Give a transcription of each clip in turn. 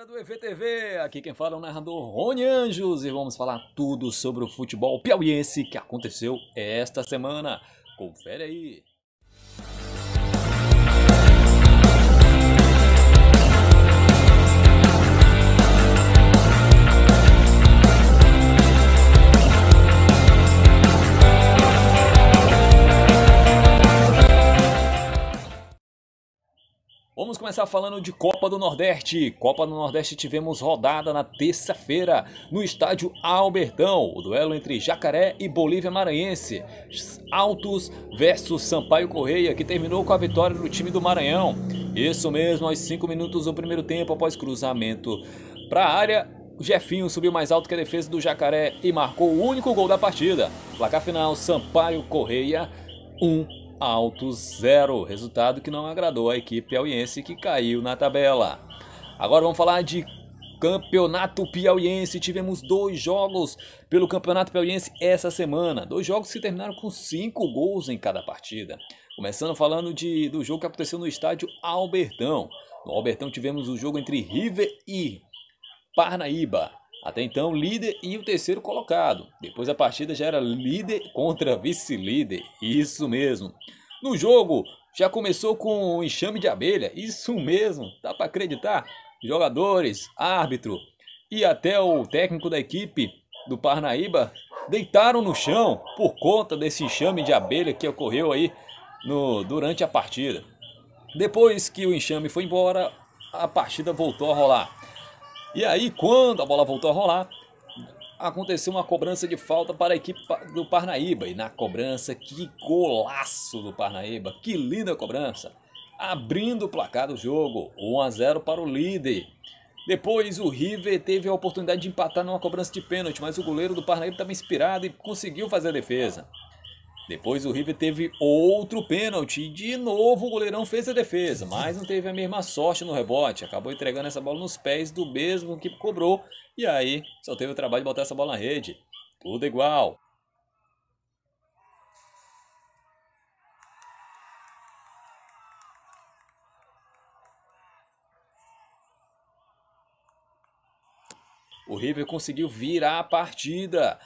galera do EVTV, aqui quem fala é o narrador Rony Anjos e vamos falar tudo sobre o futebol piauiense que aconteceu esta semana. Confere aí! começar falando de Copa do Nordeste. Copa do Nordeste tivemos rodada na terça-feira no estádio Albertão. O duelo entre Jacaré e Bolívia Maranhense. Altos versus Sampaio Correia, que terminou com a vitória do time do Maranhão. Isso mesmo, aos 5 minutos do primeiro tempo, após cruzamento para a área, o Jefinho subiu mais alto que a defesa do Jacaré e marcou o único gol da partida. Placar final: Sampaio Correia 1, um, alto zero, resultado que não agradou a equipe piauiense que caiu na tabela. Agora vamos falar de Campeonato Piauiense. Tivemos dois jogos pelo Campeonato Piauiense essa semana. Dois jogos que terminaram com cinco gols em cada partida. Começando falando de, do jogo que aconteceu no estádio Albertão. No Albertão tivemos o jogo entre River e Parnaíba. Até então, líder e o terceiro colocado. Depois a partida já era líder contra vice-líder. Isso mesmo. No jogo, já começou com um enxame de abelha. Isso mesmo, dá para acreditar. Jogadores, árbitro e até o técnico da equipe do Parnaíba deitaram no chão por conta desse enxame de abelha que ocorreu aí no, durante a partida. Depois que o enxame foi embora, a partida voltou a rolar. E aí, quando a bola voltou a rolar, aconteceu uma cobrança de falta para a equipe do Parnaíba. E na cobrança, que golaço do Parnaíba! Que linda cobrança! Abrindo o placar do jogo, 1 a 0 para o líder. Depois o River teve a oportunidade de empatar numa cobrança de pênalti, mas o goleiro do Parnaíba estava inspirado e conseguiu fazer a defesa. Depois o River teve outro pênalti e de novo o goleirão fez a defesa, mas não teve a mesma sorte no rebote. Acabou entregando essa bola nos pés do mesmo que cobrou e aí só teve o trabalho de botar essa bola na rede. Tudo igual. O River conseguiu virar a partida.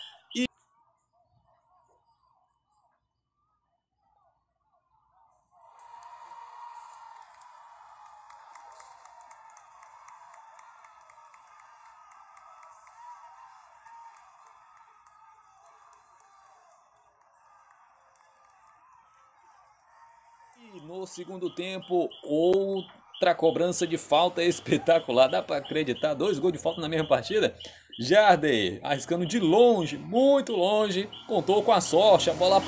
no segundo tempo, outra cobrança de falta espetacular. Dá para acreditar? Dois gols de falta na mesma partida? Jardim, arriscando de longe, muito longe, contou com a sorte, a bola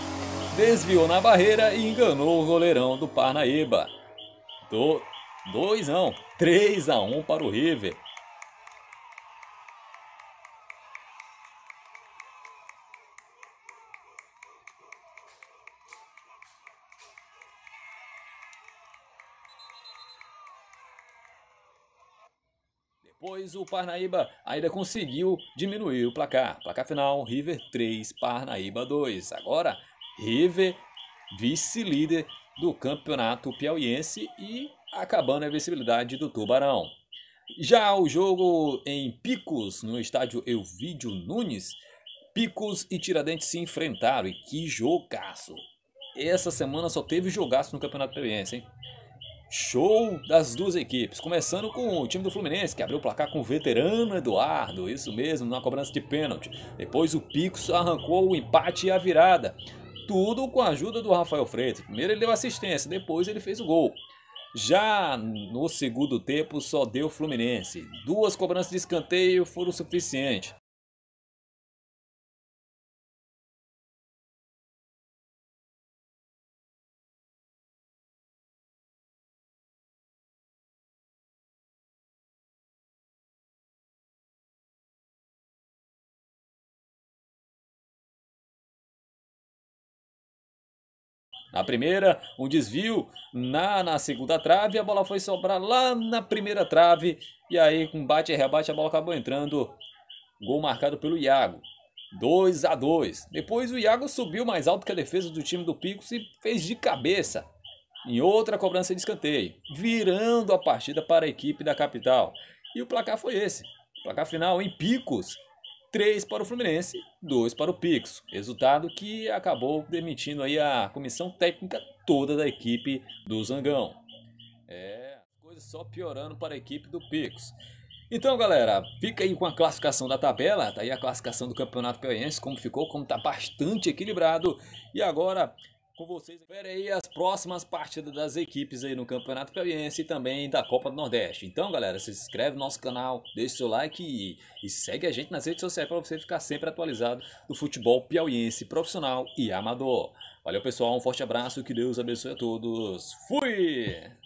desviou na barreira e enganou o goleirão do Parnaíba. Do 2 a 3 a 1 para o River. pois o Parnaíba ainda conseguiu diminuir o placar. Placar final: River 3, Parnaíba 2. Agora, River vice-líder do campeonato piauiense e acabando a visibilidade do Tubarão. Já o jogo em Picos, no estádio Elvídio Nunes, Picos e Tiradentes se enfrentaram e que jogaço! Essa semana só teve jogaço no Campeonato Piauiense, hein? Show das duas equipes, começando com o time do Fluminense, que abriu o placar com o veterano Eduardo, isso mesmo, na cobrança de pênalti. Depois o Pico arrancou o empate e a virada. Tudo com a ajuda do Rafael Freitas. Primeiro ele deu assistência, depois ele fez o gol. Já no segundo tempo só deu Fluminense. Duas cobranças de escanteio foram suficientes. Na primeira, um desvio na, na segunda trave, a bola foi sobrar lá na primeira trave. E aí, com bate e rebate, a bola acabou entrando. Gol marcado pelo Iago. 2 a 2 Depois o Iago subiu mais alto que a defesa do time do Picos e fez de cabeça. Em outra cobrança de escanteio, virando a partida para a equipe da capital. E o placar foi esse. O placar final em Picos, 3 para o Fluminense, 2 para o Pix. Resultado que acabou demitindo aí a comissão técnica toda da equipe do Zangão. É, coisa só piorando para a equipe do Pix. Então, galera, fica aí com a classificação da tabela, tá aí a classificação do Campeonato Piauiense, como ficou, como tá bastante equilibrado. E agora com vocês. Confere aí as próximas partidas das equipes aí no Campeonato Piauiense e também da Copa do Nordeste. Então, galera, se inscreve no nosso canal, deixa seu like e, e segue a gente nas redes sociais para você ficar sempre atualizado do futebol piauiense profissional e amador. Valeu, pessoal, um forte abraço, que Deus abençoe a todos. Fui!